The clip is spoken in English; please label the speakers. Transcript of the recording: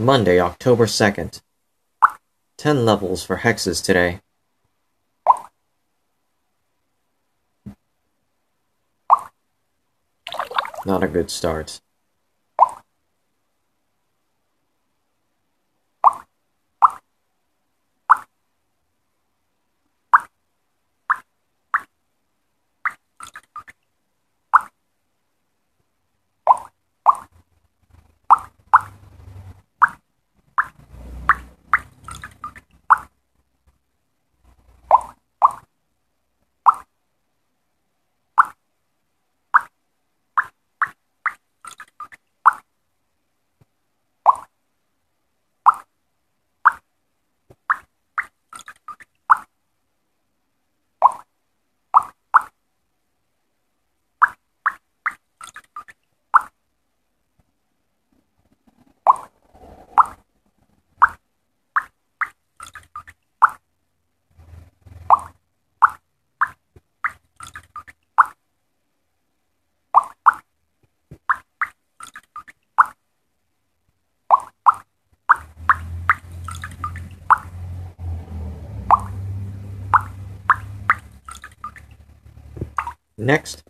Speaker 1: Monday, October 2nd. 10 levels for hexes today.
Speaker 2: Not a good start.
Speaker 3: Next.